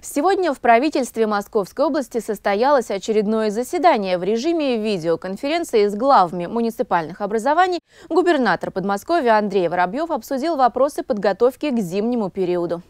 Сегодня в правительстве Московской области состоялось очередное заседание в режиме видеоконференции с главами муниципальных образований. Губернатор Подмосковья Андрей Воробьев обсудил вопросы подготовки к зимнему периоду.